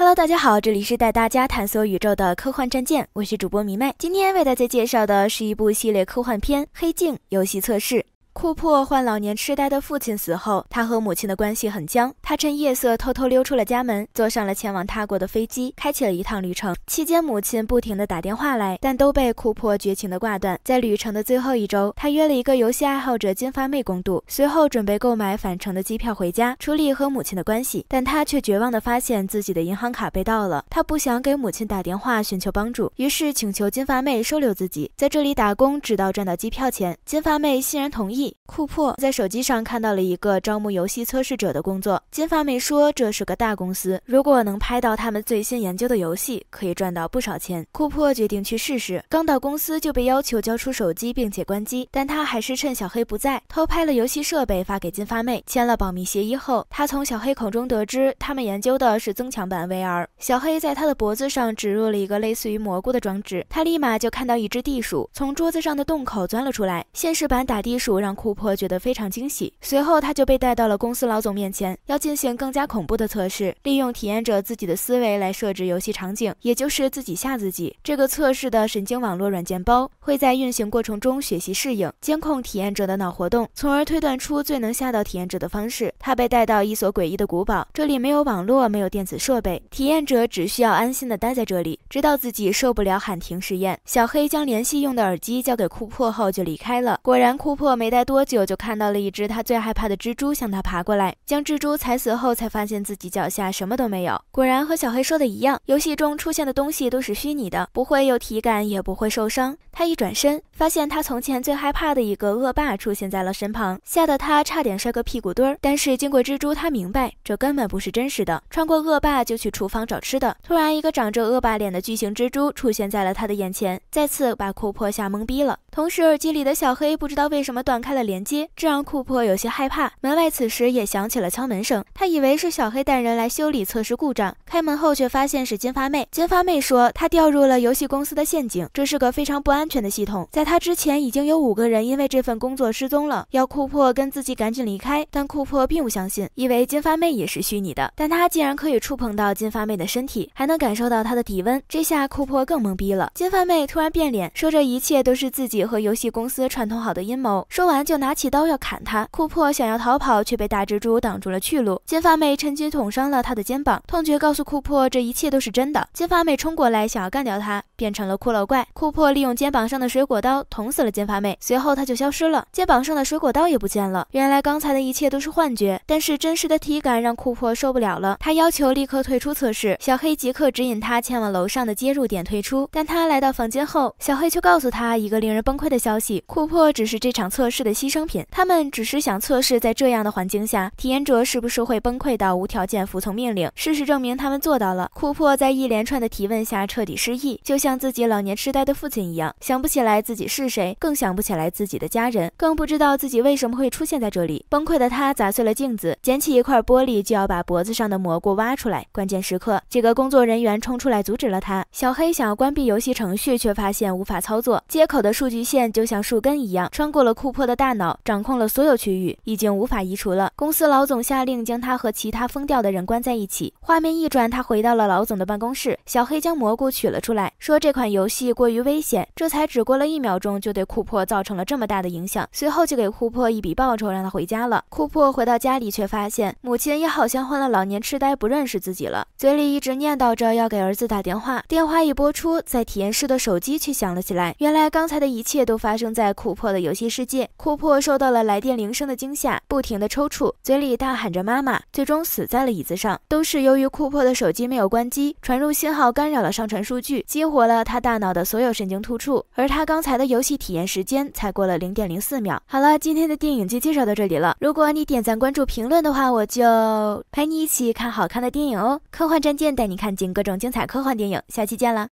Hello，大家好，这里是带大家探索宇宙的科幻战舰，我是主播迷妹。今天为大家介绍的是一部系列科幻片《黑镜》游戏测试。库珀患老年痴呆的父亲死后，他和母亲的关系很僵。他趁夜色偷偷溜出了家门，坐上了前往他国的飞机，开启了一趟旅程。期间，母亲不停地打电话来，但都被库珀绝情的挂断。在旅程的最后一周，他约了一个游戏爱好者金发妹共度，随后准备购买返程的机票回家，处理和母亲的关系。但他却绝望地发现自己的银行卡被盗了。他不想给母亲打电话寻求帮助，于是请求金发妹收留自己，在这里打工，直到赚到机票钱。金发妹欣然同意。库珀在手机上看到了一个招募游戏测试者的工作。金发妹说这是个大公司，如果能拍到他们最新研究的游戏，可以赚到不少钱。库珀决定去试试。刚到公司就被要求交出手机并且关机，但他还是趁小黑不在，偷拍了游戏设备发给金发妹。签了保密协议后，他从小黑口中得知他们研究的是增强版 VR。小黑在他的脖子上植入了一个类似于蘑菇的装置，他立马就看到一只地鼠从桌子上的洞口钻了出来。现实版打地鼠让。库珀觉得非常惊喜，随后他就被带到了公司老总面前，要进行更加恐怖的测试。利用体验者自己的思维来设置游戏场景，也就是自己吓自己。这个测试的神经网络软件包会在运行过程中学习适应，监控体验者的脑活动，从而推断出最能吓到体验者的方式。他被带到一所诡异的古堡，这里没有网络，没有电子设备，体验者只需要安心地待在这里，直到自己受不了喊停实验。小黑将联系用的耳机交给库珀后就离开了。果然，库珀没带。没多久，就看到了一只他最害怕的蜘蛛向他爬过来。将蜘蛛踩死后，才发现自己脚下什么都没有。果然和小黑说的一样，游戏中出现的东西都是虚拟的，不会有体感，也不会受伤。他一转身，发现他从前最害怕的一个恶霸出现在了身旁，吓得他差点摔个屁股墩儿。但是经过蜘蛛，他明白这根本不是真实的。穿过恶霸，就去厨房找吃的。突然，一个长着恶霸脸的巨型蜘蛛出现在了他的眼前，再次把库珀吓懵逼了。同时，耳机里的小黑不知道为什么断开了连接，这让库珀有些害怕。门外此时也响起了敲门声，他以为是小黑带人来修理测试故障，开门后却发现是金发妹。金发妹说，她掉入了游戏公司的陷阱，这是个非常不安全的系统，在她之前已经有五个人因为这份工作失踪了，要库珀跟自己赶紧离开。但库珀并不相信，以为金发妹也是虚拟的，但他竟然可以触碰到金发妹的身体，还能感受到她的体温，这下库珀更懵逼了。金发妹突然变脸，说这一切都是自己。和游戏公司串通好的阴谋，说完就拿起刀要砍他。库珀想要逃跑，却被大蜘蛛挡住了去路。金发妹趁机捅伤了他的肩膀，痛觉告诉库珀这一切都是真的。金发妹冲过来想要干掉他，变成了骷髅怪。库珀利用肩膀上的水果刀捅死了金发妹，随后他就消失了，肩膀上的水果刀也不见了。原来刚才的一切都是幻觉，但是真实的体感让库珀受不了了，他要求立刻退出测试。小黑即刻指引他前往楼上的接入点退出，但他来到房间后，小黑却告诉他一个令人。崩溃的消息，库珀只是这场测试的牺牲品。他们只是想测试，在这样的环境下，体验者是不是会崩溃到无条件服从命令。事实证明，他们做到了。库珀在一连串的提问下彻底失忆，就像自己老年痴呆的父亲一样，想不起来自己是谁，更想不起来自己的家人，更不知道自己为什么会出现在这里。崩溃的他砸碎了镜子，捡起一块玻璃就要把脖子上的蘑菇挖出来。关键时刻，几个工作人员冲出来阻止了他。小黑想要关闭游戏程序，却发现无法操作接口的数据。线就像树根一样穿过了库珀的大脑，掌控了所有区域，已经无法移除了。公司老总下令将他和其他疯掉的人关在一起。画面一转，他回到了老总的办公室。小黑将蘑菇取了出来，说这款游戏过于危险。这才只过了一秒钟，就对库珀造成了这么大的影响。随后就给库珀一笔报酬，让他回家了。库珀回到家里，却发现母亲也好像患了老年痴呆，不认识自己了，嘴里一直念叨着要给儿子打电话。电话一拨出，在体验室的手机却响了起来。原来刚才的一切。一切都发生在库珀的游戏世界。库珀受到了来电铃声的惊吓，不停地抽搐，嘴里大喊着“妈妈”，最终死在了椅子上。都是由于库珀的手机没有关机，传入信号干扰了上传数据，激活了他大脑的所有神经突触。而他刚才的游戏体验时间才过了零点零四秒。好了，今天的电影就介绍到这里了。如果你点赞、关注、评论的话，我就陪你一起看好看的电影哦。科幻战舰带你看尽各种精彩科幻电影，下期见啦！